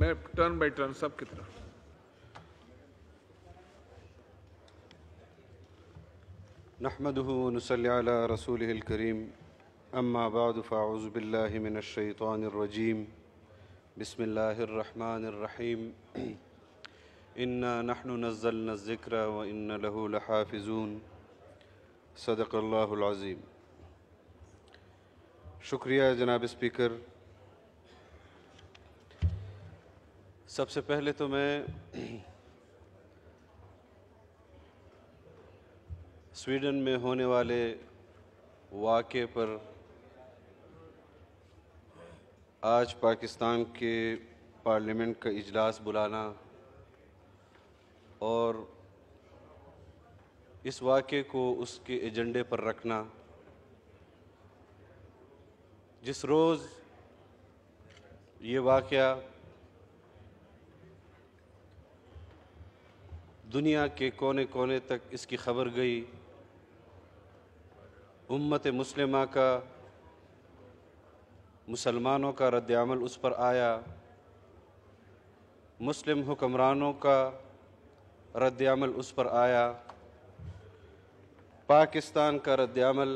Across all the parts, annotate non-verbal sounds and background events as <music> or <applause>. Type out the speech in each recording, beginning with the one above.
मैं turn by turn सब की तरफ نحمده ونصلي على رسوله الكريم أما بعد فأعوذ بالله من الشيطان الرجيم بسم الله الرحمن الرحيم إنا نحن نزلنا الذكر وإن له لحافظون صدق الله العظيم شكریہ جناب سبيكر सबसे पहले तो मैं स्वीडन में होने वाले वाक़े पर आज पाकिस्तान के पार्लियामेंट का इजलास बुलाना और इस वाक़े को उसके एजेंडे पर रखना जिस रोज़ ये वाक़ दुनिया के कोने कोने तक इसकी खबर गई उम्मत मुस्लिमा का मुसलमानों का रद्दमल उस पर आया मुस्लिम हुक्मरानों का रद्दमल उस पर आया पाकिस्तान का रद्दमल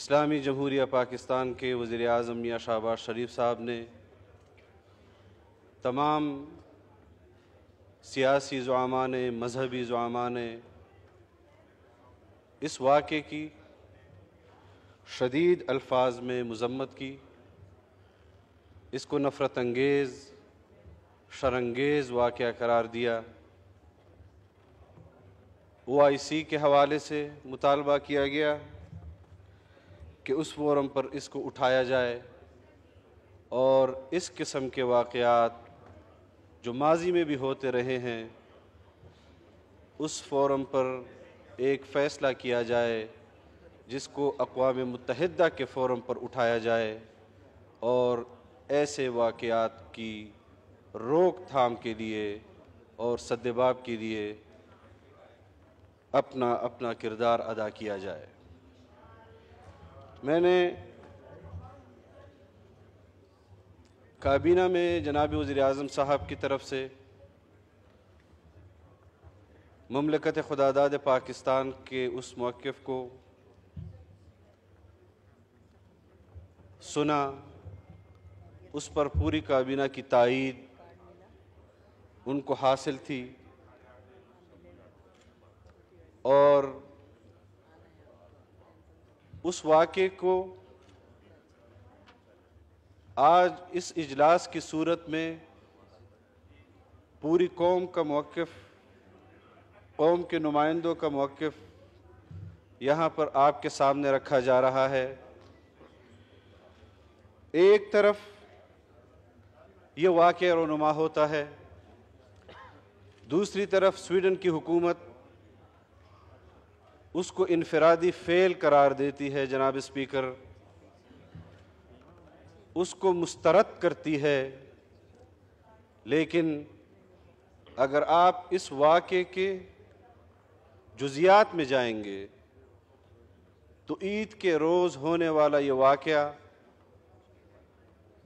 इस्लामी जमहूरिया पाकिस्तान के वज़ी अजम मियाँ शाहबाज शरीफ साहब ने तमाम सियासी ज़ुमा ने मजहबी जामा ने इस वाक़े की शदीद अल्फाज में मजम्मत की इसको नफ़रत अंगेज़ शरंगेज़ वाक़ करार दिया ओ आई सी के हवाले से मुतालबा किया गया कि उस फोरम पर इसको उठाया जाए और इस किस्म के वाक़ जो माजी में भी होते रहे हैं उस फोरम पर एक फ़ैसला किया जाए जिसको अकवा मुतहदा के फोरम पर उठाया जाए और ऐसे वाक़ात की रोकथाम के लिए और सदबाब के लिए अपना अपना किरदार अदा किया जाए मैंने काबीना में जनाब वज़ी अजम साहब की तरफ से ममलकत खुदादाद पाकिस्तान के उस मौक़ को सुना उस पर पूरी काबीना की तइद उनको हासिल थी और उस वाक़े को आज इस इजलास की सूरत में पूरी कौम का मौक़ कौम के नुमाइंदों का मौक़ यहाँ पर आपके सामने रखा जा रहा है एक तरफ ये वाक़ रोनुमा होता है दूसरी तरफ स्वीडन की हुकूमत उसको इनफरादी फ़ेल करार देती है जनाब स्पीकर उसको मुस्तरद करती है लेकिन अगर आप इस वाक़े के जुजियात में जाएंगे तो ईद के रोज़ होने वाला ये वाक़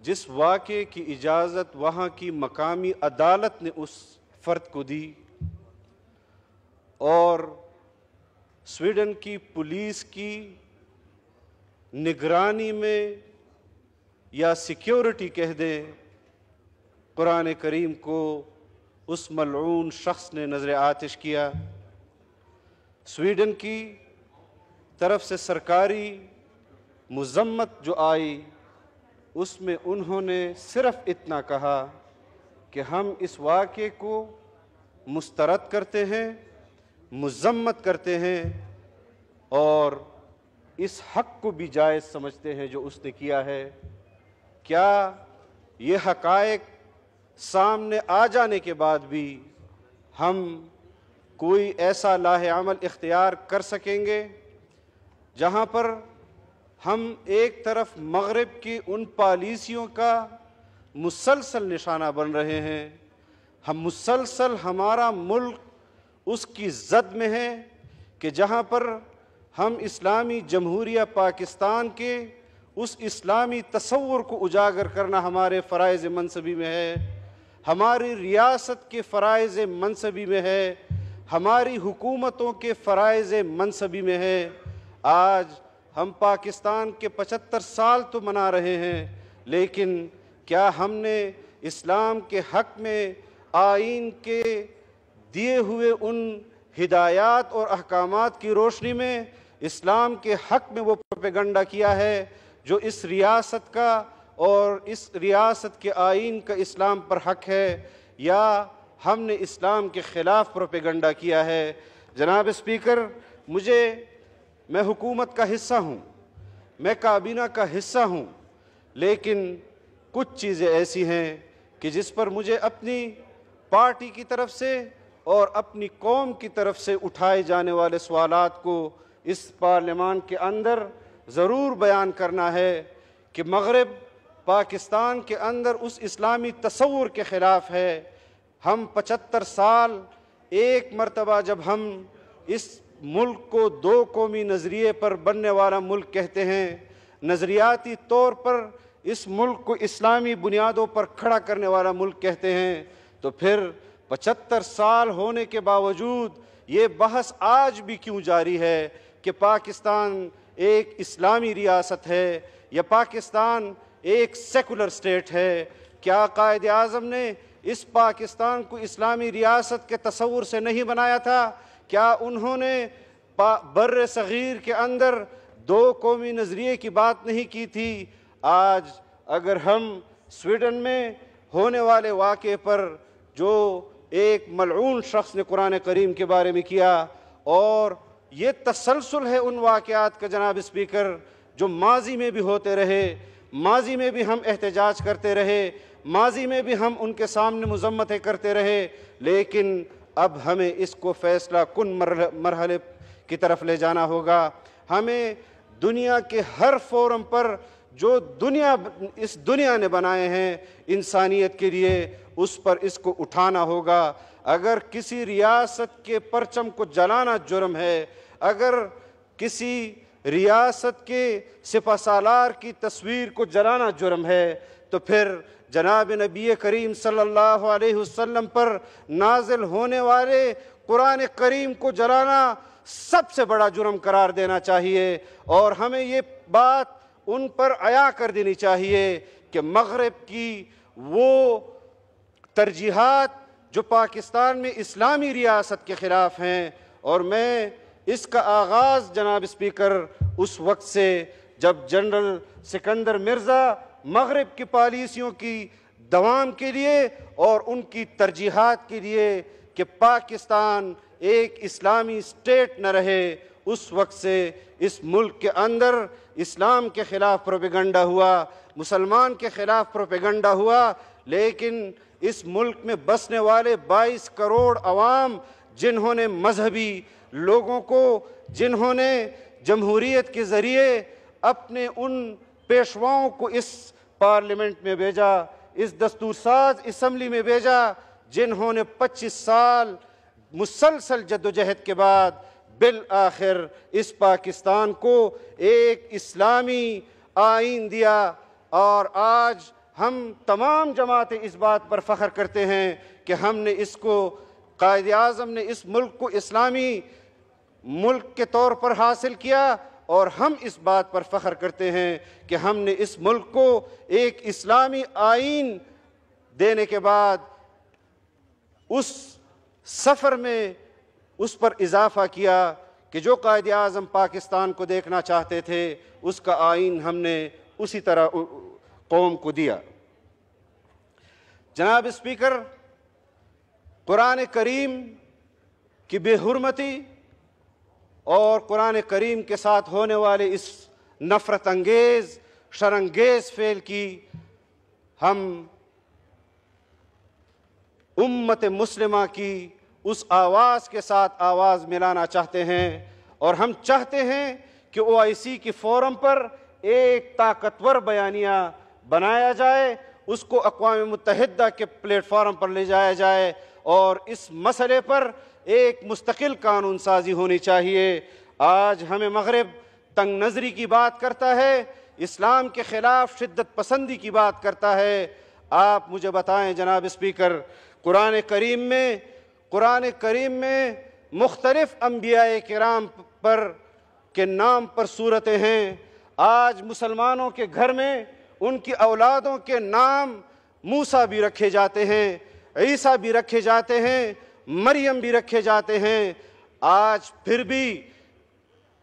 जिस वाक़े की इजाज़त वहाँ की मकामी अदालत ने उस फ़र्द को दी और स्वीडन की पुलिस की निगरानी में या सिक्योरिटी कह दे कुरान करीम को उस मलून शख्स ने नज़र आतिश किया स्वीडन की तरफ से सरकारी मज़म्मत जो आई उसमें उन्होंने सिर्फ इतना कहा कि हम इस वाक़े को मुस्तरद करते हैं मज़म्मत करते हैं और इस हक़ को भी जायज़ समझते हैं जो उसने किया है क्या ये हकायक सामने आ जाने के बाद भी हम कोई ऐसा लाह अमल इख्तियार कर सकेंगे जहाँ पर हम एक तरफ मगरब की उन पॉलिसियों का मुसलसल निशाना बन रहे हैं हम मुसलसल हमारा मुल्क उसकी जद में है कि जहाँ पर हम इस्लामी जमहूरिया पाकिस्तान के उस इस्लामी तस्वर को उजागर करना हमारे फ़रज़ मनसबी में है हमारी रियासत के फ़रज़ मनसबी में है हमारी हुकूमतों के फ़रज़ मनसबी में है आज हम पाकिस्तान के पचहत्तर साल तो मना रहे हैं लेकिन क्या हमने इस्लाम के हक़ में आइन के दिए हुए उन हिदायत और अहकाम की रोशनी में इस्लाम के हक़ में वो प्रोपेगंडा किया है जो इस रियासत का और इस रियासत के आइन का इस्लाम पर हक है या हमने इस्लाम के ख़िलाफ़ प्रोपेगंडा किया है जनाब स्पीकर मुझे मैं हुकूमत का हिस्सा हूँ मैं काबीना का हिस्सा हूँ लेकिन कुछ चीज़ें ऐसी हैं कि जिस पर मुझे अपनी पार्टी की तरफ से और अपनी कौम की तरफ से उठाए जाने वाले सवाल को इस पार्लियामान के अंदर ज़रूर बयान करना है कि मगरब पाकिस्तान के अंदर उस इस्लामी तस्वूर के ख़िलाफ़ है हम पचहत्तर साल एक मरतबा जब हम इस मुल्क को दो कौमी नज़रिए पर बनने वाला मुल्क कहते हैं नज़रियाती तौर पर इस मुल्क को इस्लामी बुनियादों पर खड़ा करने वाला मुल्क कहते हैं तो फिर पचहत्तर साल होने के बावजूद ये बहस आज भी क्यों जारी है कि पाकिस्तान एक इस्लामी रियासत है या पाकिस्तान एक सेकुलर स्टेट है क्या कायद अजम ने इस पाकिस्तान को इस्लामी रियासत के तस्वूर से नहीं बनाया था क्या उन्होंने बर सग़ीर के अंदर दो कौमी नज़रिए की बात नहीं की थी आज अगर हम स्वीडन में होने वाले वाक़े पर जो एक मलून शख्स ने कुरान करीम के बारे में किया और ये तसलसल है उन वाक़ात का जनाब स्पीकर जो माजी में भी होते रहे माजी में भी हम एहतजाज करते रहे माजी में भी हम उनके सामने मजम्मतें करते रहे लेकिन अब हमें इसको फ़ैसला कन मरहले की तरफ ले जाना होगा हमें दुनिया के हर फोरम पर जो दुनिया इस दुनिया ने बनाए हैं इंसानियत के लिए उस पर इसको उठाना होगा अगर किसी रियासत के परचम को जलाना जुर्म है अगर किसी रियासत के सिपा सालार की तस्वीर को जलाना जुर्म है तो फिर जनाब नबी करीम सल्लल्लाहु अलैहि वसल्लम पर नाजिल होने वाले कुरान करीम को जलाना सबसे बड़ा जुर्म करार देना चाहिए और हमें ये बात उन पर आया कर देनी चाहिए कि मगरब की वो तरजीहत जो पाकिस्तान में इस्लामी रियासत के ख़िलाफ़ हैं और मैं इसका आगाज़ जनाब स्पीकर उस वक्त से जब जनरल सिकंदर मिर्ज़ा मगरब की पॉलिसियों की दवाम के लिए और उनकी तरजीहत के लिए कि पाकिस्तान एक इस्लामी स्टेट न रहे उस वक्त से इस मुल्क के अंदर इस्लाम के ख़िलाफ़ प्रोपेगंडा हुआ मुसलमान के ख़िलाफ़ प्रोपेगंडा हुआ लेकिन इस मुल्क में बसने वाले 22 करोड़ आवाम जिन्होंने मजहबी लोगों को जिन्होंने जमहूरीत के ज़रिए अपने उन पेशवाओं को इस पार्लियामेंट में भेजा इस दस्तूर साज इसम्बली में भेजा जिन्होंने 25 साल मुसलसल जदोजहद के बाद बिल आखिर इस पाकिस्तान को एक इस्लामी आइन दिया और आज हम तमाम जमातें इस बात पर फ़ख्र करते हैं कि हमने इसको कायद अजम ने इस मुल्क को इस्लामी मुल्क के तौर पर हासिल किया और हम इस बात पर फ़ख्र करते हैं कि हमने इस मुल्क को एक इस्लामी आइन देने के बाद उस सफ़र में उस पर इजाफा किया कि जो कायद अजम पाकिस्तान को देखना चाहते थे उसका आइन हमने उसी तरह कौम को दिया जनाब स्पीकर कुरान करीम की बेहरमती और कुरान करीम के साथ होने वाले इस नफ़रत अंगेज़ शरंगेज़ फेल की हम उम्मत मुसलिमा की उस आवाज़ के साथ आवाज़ मिलाना चाहते हैं और हम चाहते हैं कि ओ के फोरम पर एक ताकतवर बयानिया बनाया जाए उसको अकवा मुतहदा के प्लेटफार्म पर ले जाया जाए और इस मसले पर एक मुस्तकिल कानून साजी होनी चाहिए आज हमें मगरब तंग नज़री की बात करता है इस्लाम के ख़िलाफ़ शिद्दत पसंदी की बात करता है आप मुझे बताएं जनाब स्पीकर कुरान करीम में कुरान करीम में मुख्तलफ़ अम्बिया कराम पर के नाम पर सूरतें हैं आज मुसलमानों के घर में उनकी औलादों के नाम मूसा भी रखे जाते हैं ईसा भी रखे जाते हैं मरियम भी रखे जाते हैं आज फिर भी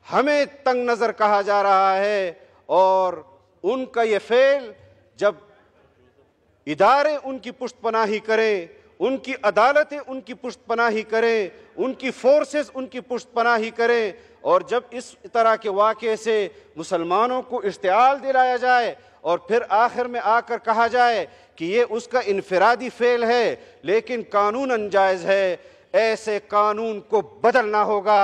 हमें तंग नज़र कहा जा रहा है और उनका ये फेल जब इदारे उनकी पुष्ट पनाही करें उनकी अदालतें उनकी पुष्ट पनाही करें उनकी फोर्सेस उनकी पुष्ट पनाही करें और जब इस तरह के वाक़े से मुसलमानों को इश्तियाल दिलाया जाए और फिर आखिर में आकर कहा जाए कि ये उसका इनफरादी फेल है लेकिन कानून अनजायज़ है ऐसे कानून को बदलना होगा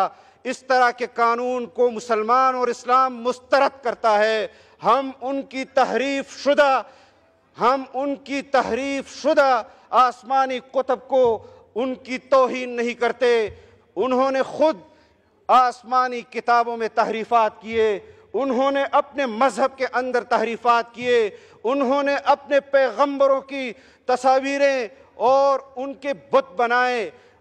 इस तरह के कानून को मुसलमान और इस्लाम मुस्तरद करता है हम उनकी तहरीफ शुदा हम उनकी तहरीफ शुदा आसमानी कुतब को उनकी तोहन नहीं करते उन्होंने ख़ुद आसमानी किताबों में तहरीफ़ात किए उन्होंने अपने मज़हब के अंदर तहरीफ़ात किए उन्होंने अपने पैगम्बरों की तस्वीरें और उनके बुत बनाए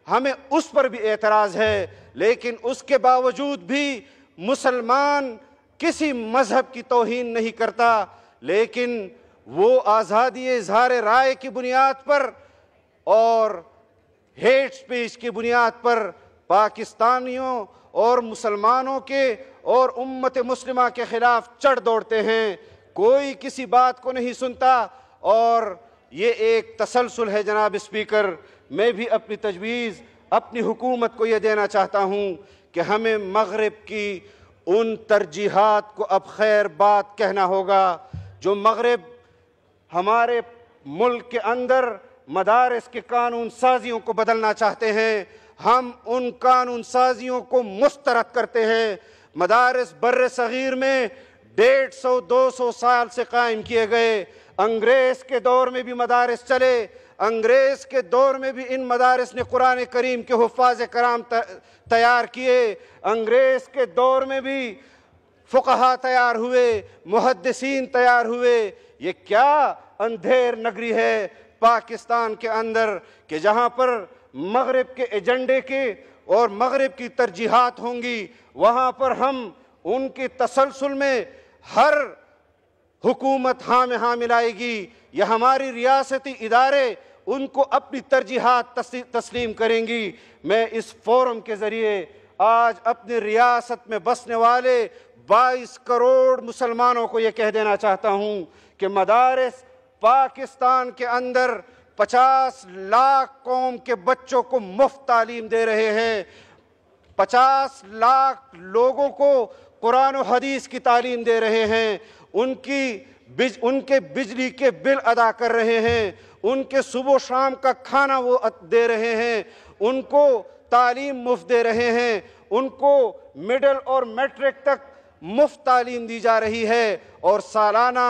हमें उस पर भी एतराज़ है लेकिन उसके बावजूद भी मुसलमान किसी मज़हब की तोहन नहीं करता लेकिन वो आज़ादी इजहार राय की बुनियाद पर और हेट स्पीच की बुनियाद पर पाकिस्तानियों और मुसलमानों के और उम्मत मुस्लिमा के ख़िलाफ़ चढ़ दौड़ते हैं कोई किसी बात को नहीं सुनता और ये एक तसलसल है जनाब स्पीकर मैं भी अपनी तजवीज़ अपनी हुकूमत को ये देना चाहता हूँ कि हमें मगरब की उन तरजीहत को अब खैर बात कहना होगा जो मगरब हमारे मुल्क के अंदर मदारस के कानून साजियों को बदलना चाहते हैं हम उन कानून साजियों को मुस्तरद करते हैं मदारस बर सग़ीर में डेढ़ सौ दो सौ साल से कायम किए गए अंग्रेज़ के दौर में भी मदारस चले अंग्रेज़ के दौर में भी इन मदारस ने कुरान करीम के हफाज कराम तैयार किए अंग्रेज़ के दौर में भी फ़ुकहा तैयार हुए मुहदसिन तैयार हुए ये क्या अंधेर नगरी है पाकिस्तान के अंदर कि जहाँ पर मगरब के एजेंडे के और मगरब की तरजीहत होंगी वहाँ पर हम उनके तसलसल में हर हुकूमत हाँ में हाँ मिलाएगी या हमारी रियासती इदारे उनको अपनी तरजीहत तस्लीम करेंगी मैं इस फोरम के ज़रिए आज अपनी रियासत में बसने वाले 22 करोड़ मुसलमानों को ये कह देना चाहता हूँ कि मदारस पाकिस्तान के अंदर पचास लाख कौम के बच्चों को मुफ्त तालीम दे रहे हैं पचास लाख लोगों को कुरान हदीस की तालीम दे रहे हैं उनकी बिज, उनके बिजली के बिल अदा कर रहे हैं उनके सुबह शाम का खाना वो दे रहे हैं उनको तालीम मुफ्त दे रहे हैं उनको मिडल और मैट्रिक तक मुफ्त तालीम दी जा रही है और सालाना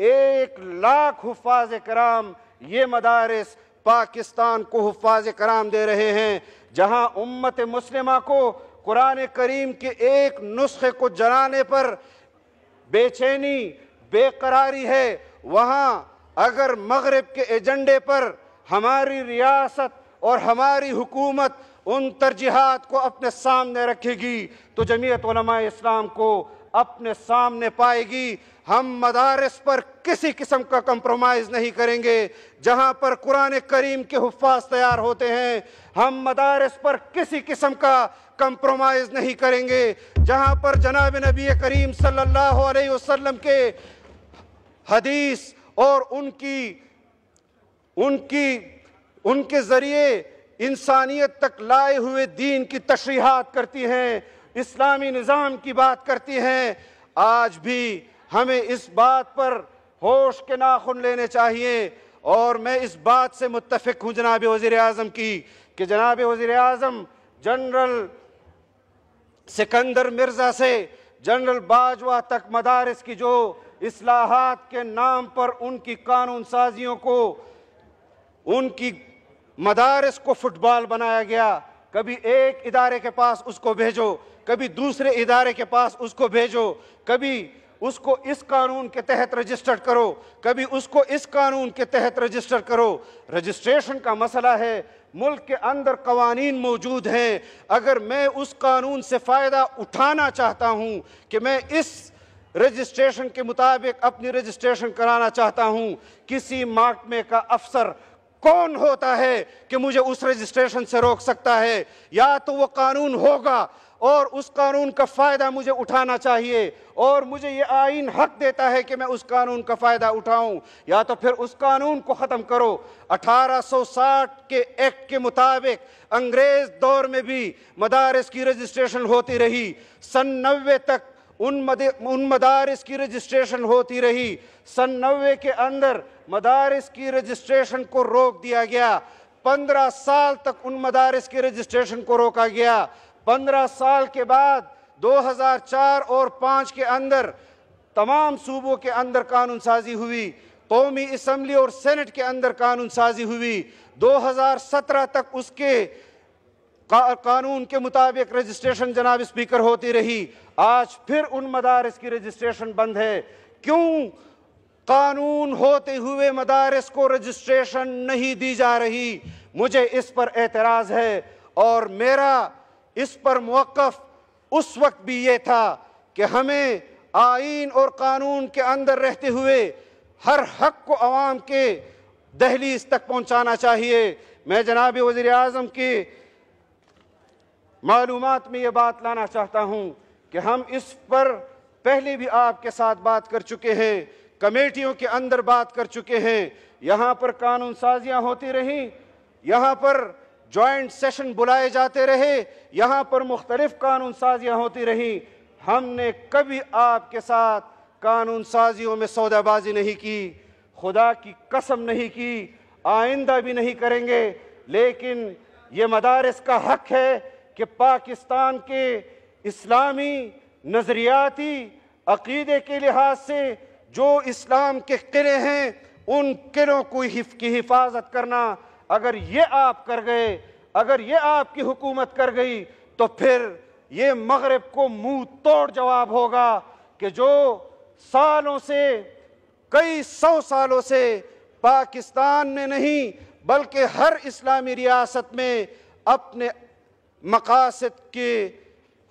एक लाख हफाज कराम ये मदारस पाकिस्तान को हफाज कराम दे रहे हैं जहाँ उम्मत मुस्लिमा को कुरान करीम के एक नुस्खे को जलाने पर बेचैनी बेकरारी है वहाँ अगर मगरब के एजेंडे पर हमारी रियासत और हमारी हुकूमत उन तरजीहत को अपने सामने रखेगी तो जमीयत इस्लाम को अपने सामने पाएगी हम मदारस पर किसी किस्म का कंप्रोमाइज़ नहीं करेंगे जहां पर कुरान करीम के हफाज तैयार होते हैं हम मदारस पर किसी किस्म का कंप्रोमाइज़ नहीं करेंगे जहां पर जनाब नबी करीम सल्लल्लाहु अलैहि वसल्लम के हदीस और उनकी उनकी उनके ज़रिए इंसानियत तक लाए हुए दीन की तशरीहत करती हैं इस्लामी निज़ाम की बात करती हैं आज भी हमें इस बात पर होश के नाखुन लेने चाहिए और मैं इस बात से मुतफिक हूँ जनाब वज़ी अजम की कि जनाब वज़ी अजम जनरल सिकंदर मिर्ज़ा से जनरल बाजवा तक मदारस की जो असलाहत के नाम पर उनकी कानून साजियों को उनकी मदारस को फुटबॉल बनाया गया कभी एक इदारे के पास उसको भेजो कभी दूसरे इदारे के पास उसको भेजो कभी उसको इस कानून के तहत रजिस्टर करो कभी उसको इस कानून के तहत रजिस्टर करो रजिस्ट्रेशन का मसला है मुल्क के अंदर कवानीन मौजूद हैं अगर मैं उस कानून से फ़ायदा उठाना चाहता हूँ कि मैं इस रजिस्ट्रेशन के मुताबिक अपनी रजिस्ट्रेशन कराना चाहता हूँ किसी महकमे का अफसर कौन होता है कि मुझे उस रजिस्ट्रेशन से रोक सकता है या तो वो कानून होगा और उस कानून का फ़ायदा मुझे उठाना चाहिए और मुझे ये आइन हक देता है कि मैं उस कानून का फ़ायदा उठाऊं या तो फिर उस कानून को ख़त्म करो 1860 के एक्ट के मुताबिक अंग्रेज़ दौर में भी मदारस की रजिस्ट्रेशन होती रही सन नबे तक उन उन मदारस की रजिस्ट्रेशन होती रही सन नबे के अंदर मदारस की रजिस्ट्रेशन को रोक दिया गया पंद्रह साल तक उन मदारस की रजिस्ट्रेशन को रोका गया पंद्रह साल के बाद 2004 और 5 के अंदर तमाम सूबों के अंदर कानून साजी हुई कौमी इसम्बली और सेनेट के अंदर कानून साजी हुई 2017 तक उसके का, कानून के मुताबिक रजिस्ट्रेशन जनाब स्पीकर होती रही आज फिर उन मदारस की रजिस्ट्रेशन बंद है क्यों कानून होते हुए मदारस को रजिस्ट्रेशन नहीं दी जा रही मुझे इस पर एतराज़ है और मेरा इस पर मौक़ उस वक्त भी ये था कि हमें आइन और कानून के अंदर रहते हुए हर हक को आवाम के दहलीज तक पहुँचाना चाहिए मैं जनाब वज़ी अजम की मालूम में ये बात लाना चाहता हूँ कि हम इस पर पहले भी आपके साथ बात कर चुके हैं कमेटियों के अंदर बात कर चुके हैं यहाँ पर कानून साजियाँ होती रहीं यहाँ पर जॉइंट सेशन बुलाए जाते रहे यहाँ पर मुख्तलिफ कानून साजियाँ होती रहीं हमने कभी आपके साथ कानून साजियों में सौदाबाजी नहीं की खुदा की कसम नहीं की आइंदा भी नहीं करेंगे लेकिन ये मदारस का हक है कि पाकिस्तान के इस्लामी नज़रियाती अकीदे के लिहाज से जो इस्लाम के किले हैं उन किलों को की हिफाजत करना अगर ये आप कर गए अगर ये आपकी हुकूमत कर गई तो फिर ये मगरब को मुंह तोड़ जवाब होगा कि जो सालों से कई सौ सालों से पाकिस्तान में नहीं बल्कि हर इस्लामी रियासत में अपने मकासद के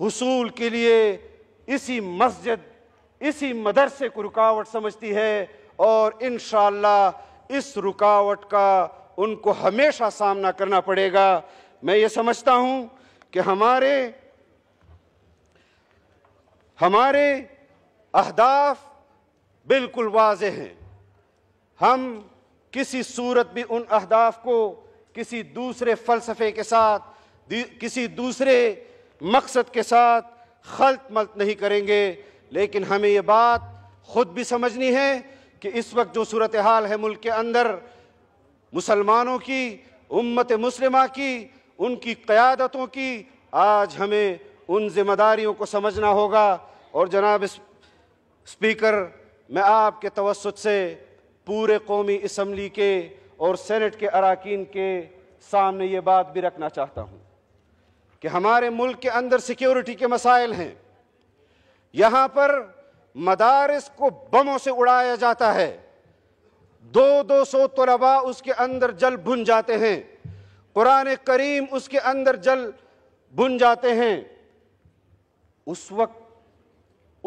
हसूल के लिए इसी मस्जिद इसी मदरसे को रुकावट समझती है और इन इस रुकावट का उनको हमेशा सामना करना पड़ेगा मैं ये समझता हूं कि हमारे हमारे अहदाफ बिल्कुल वाज हैं हम किसी सूरत भी उन अहदाफ को किसी दूसरे फ़लसफ़े के साथ किसी दूसरे मकसद के साथ खलत मलत नहीं करेंगे लेकिन हमें ये बात ख़ुद भी समझनी है कि इस वक्त जो सूरत हाल है मुल्क के अंदर मुसलमानों की उम्मत मुस्लिमा की उनकी क़्यादतों की आज हमें उन जिम्मेदारियों को समझना होगा और जनाब स्पीकर मैं आपके तवसत से पूरे कौमी इसम्बली के और सेनेट के अरकान के सामने ये बात भी रखना चाहता हूँ कि हमारे मुल्क के अंदर सिक्योरिटी के मसाइल हैं यहाँ पर मदारस को बमों से उड़ाया जाता है दो दो सौ तलबा उसके अंदर जल बुन जाते हैं कुरान करीम उसके अंदर जल बुन जाते हैं उस वक्त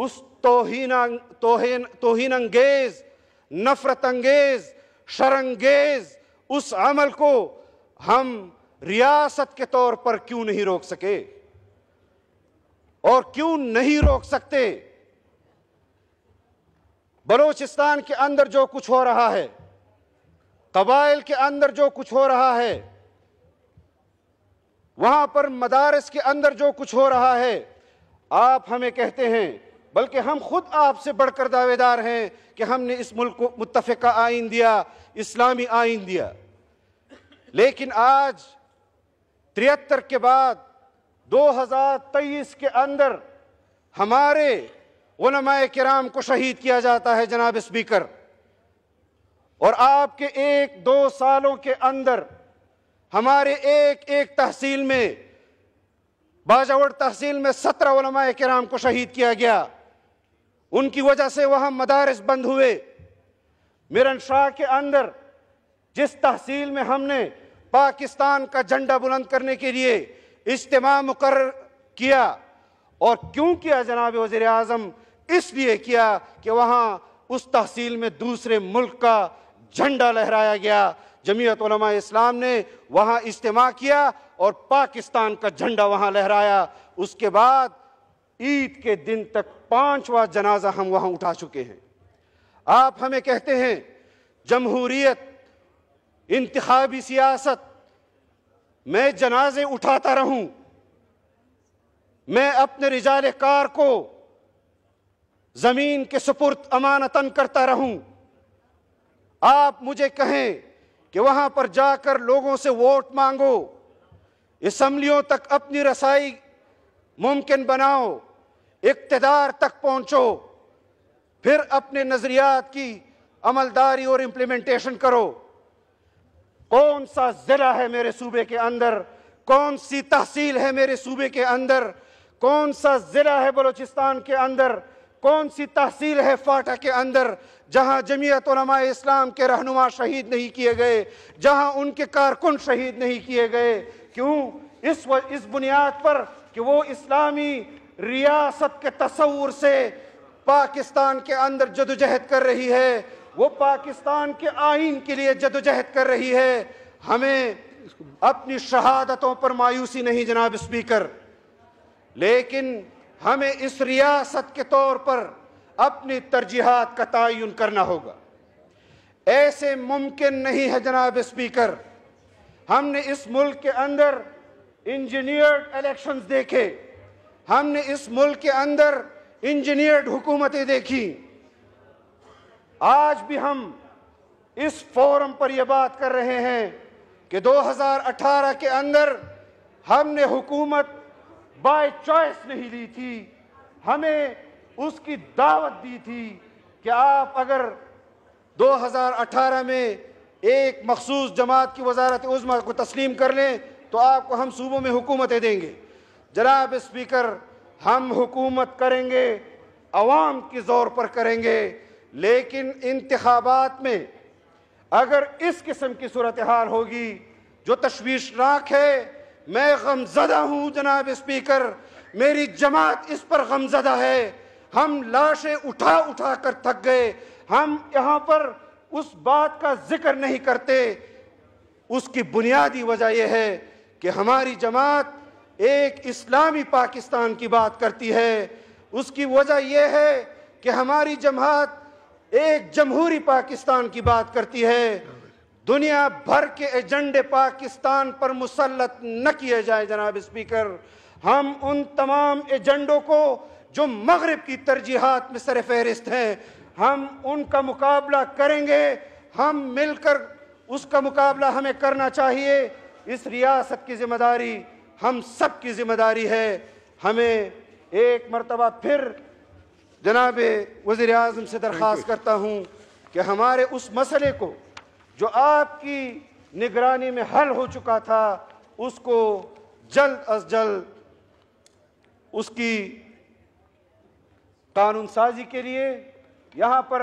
उस तोहिना तोहन तोहन अंगेज नफरत अंगेज शरंगेज उस अमल को हम रियासत के तौर पर क्यों नहीं रोक सके और क्यों नहीं रोक सकते बलूचिस्तान के अंदर जो कुछ हो रहा है कबाइल के अंदर जो कुछ हो रहा है वहाँ पर मदारस के अंदर जो कुछ हो रहा है आप हमें कहते हैं बल्कि हम खुद आपसे बढ़कर दावेदार हैं कि हमने इस मुल्क को मुतफ़ा आइन दिया इस्लामी आइन दिया लेकिन आज तिहत्तर के बाद 2023 के अंदर हमारे उलमाए कराम को शहीद किया जाता है जनाब स्पीकर और आपके एक दो सालों के अंदर हमारे एक एक तहसील में बाजावड़ तहसील में सत्रह उलमाए कराम को शहीद किया गया उनकी वजह से वहाँ मदारस बंद हुए मिरन शाह के अंदर जिस तहसील में हमने पाकिस्तान का झंडा बुलंद करने के लिए इज्तम मुकर किया और क्यों किया जनाब वजीर अजम इसलिए किया कि वहाँ उस तहसील में दूसरे मुल्क का झंडा लहराया गया जमीयत इस्लाम ने वहाँ इज्तम किया और पाकिस्तान का झंडा वहाँ लहराया उसके बाद ईद के दिन तक पांचवा जनाजा हम वहाँ उठा चुके हैं आप हमें कहते हैं जमहूरियत इंतबी सियासत मैं जनाजे उठाता रहूं मैं अपने रिजाल कार को जमीन के सुपुर्द अमानतन करता रहूं आप मुझे कहें कि वहां पर जाकर लोगों से वोट मांगो इसम्बलियों तक अपनी रसाई मुमकिन बनाओ इकतदार तक पहुंचो फिर अपने नज़रियात की अमलदारी और इम्प्लीमेंटेशन करो कौन सा ज़िला है मेरे सूबे के अंदर कौन सी तहसील है मेरे सूबे के अंदर कौन सा ज़िला है बलूचिस्तान के अंदर कौन सी तहसील है फाटा के अंदर जहां जमीयत इस्लाम के रहनुमा शहीद नहीं किए गए जहां उनके कारकुन शहीद नहीं किए गए क्यों इस व, इस बुनियाद पर कि वो इस्लामी रियासत के तस्वूर से पाकिस्तान के अंदर जदोजहद कर रही है वो पाकिस्तान के आइन के लिए जदोजहद कर रही है हमें अपनी शहादतों पर मायूसी नहीं जनाब स्पीकर लेकिन हमें इस रियासत के तौर पर अपनी तरजीहत का तयन करना होगा ऐसे मुमकिन नहीं है जनाब स्पीकर हमने इस मुल्क के अंदर इंजीनियर्ड इलेक्शंस देखे हमने इस मुल्क के अंदर इंजीनियर्ड हुकूमतें देखी आज भी हम इस फोरम पर यह बात कर रहे हैं कि 2018 के अंदर हमने हुकूमत बाय चॉइस नहीं दी थी हमें उसकी दावत दी थी कि आप अगर 2018 में एक मखसूस जमात की वजारत उज़मा को तस्लीम कर लें तो आपको हम सूबों में हुकूमतें देंगे जनाब स्पीकर हम हुकूमत करेंगे आवाम के ज़ोर पर करेंगे लेकिन इंतबात में अगर इस किस्म की सूरत हाल होगी जो तशवीशनाक है मैं गमजदा हूँ जनाब स्पीकर मेरी जमात इस पर गमजदा है हम लाशें उठा उठा कर थक गए हम यहाँ पर उस बात का जिक्र नहीं करते उसकी बुनियादी वजह यह है कि हमारी जमात एक इस्लामी पाकिस्तान की बात करती है उसकी वजह यह है कि हमारी जमात एक जमहूरी पाकिस्तान की बात करती है दुनिया भर के एजेंडे पाकिस्तान पर मुसलत न किए जाए जनाब स्पीकर हम उन तमाम एजेंडों को जो मगरब की तरजीहत में सर फहरिस्त हैं हम उनका मुकाबला करेंगे हम मिलकर उसका मुकाबला हमें करना चाहिए इस रियासत की जिम्मेदारी हम सब की जिम्मेदारी है हमें एक मरतबा फिर जनाब वज़ी अजम से दरख्वास्त करता हूँ कि हमारे उस मसले को जो आपकी निगरानी में हल हो चुका था उसको जल्द अज जल्द उसकी कानून साजी के लिए यहाँ पर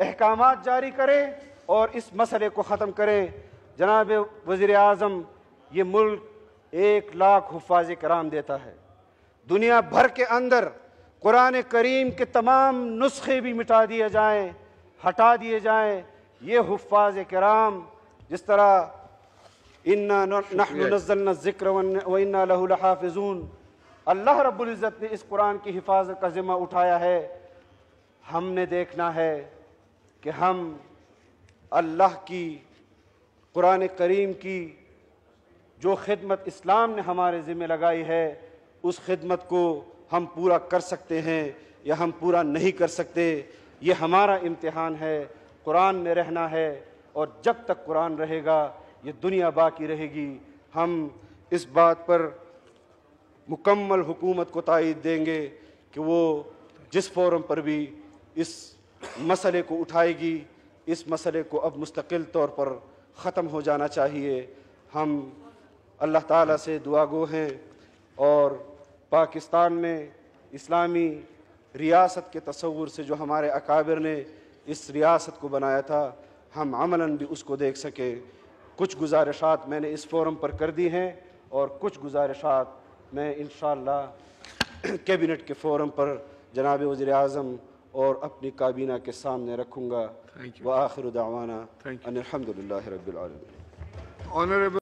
अहकाम जारी करें और इस मसले को ख़त्म करें जनाब वज़ी अजम ये मुल्क एक लाख हफाज कराम देता है दुनिया भर के अंदर कुरान करीम के तमाम नुस्खे भी मिटा दिए जाएँ हटा दिए जाएँ ये हफाज कराम जिस तरह इन्ना नजलना ज़िक्र वन्ना लहाफिजून अल्लाह रब्ज़त ने इस कुरान की हिफाजत का ज़िम्मा उठाया है हमने देखना है कि हम अल्लाह की कुरान करीम की जो खिदमत इस्लाम ने हमारे ज़िम्मे लगाई है उस खिदमत को हम पूरा कर सकते हैं या हम पूरा नहीं कर सकते ये हमारा इम्तहान है कुरान में रहना है और जब तक कुरान रहेगा ये दुनिया बाकी रहेगी हम इस बात पर मुकम्मल हुकूमत को तइद देंगे कि वो जिस फोरम पर भी इस मसले को उठाएगी इस मसले को अब मुस्तकिल तौर पर ख़त्म हो जाना चाहिए हम अल्लाह ताला से दुआगो हैं और पाकिस्तान में इस्लामी रियासत के तस्वूर से जो हमारे अकाबिर ने इस रियासत को बनाया था हम अमला भी उसको देख सकें कुछ गुजारिशात मैंने इस फोरम पर कर दी हैं और कुछ गुजारिशात मैं इन <clears throat> कैबिनेट के फोरम पर जनाब वज़ी अजम और अपनी काबीना के सामने रखूँगा व आखिर दावाना अलहमदिल्ला रबालमी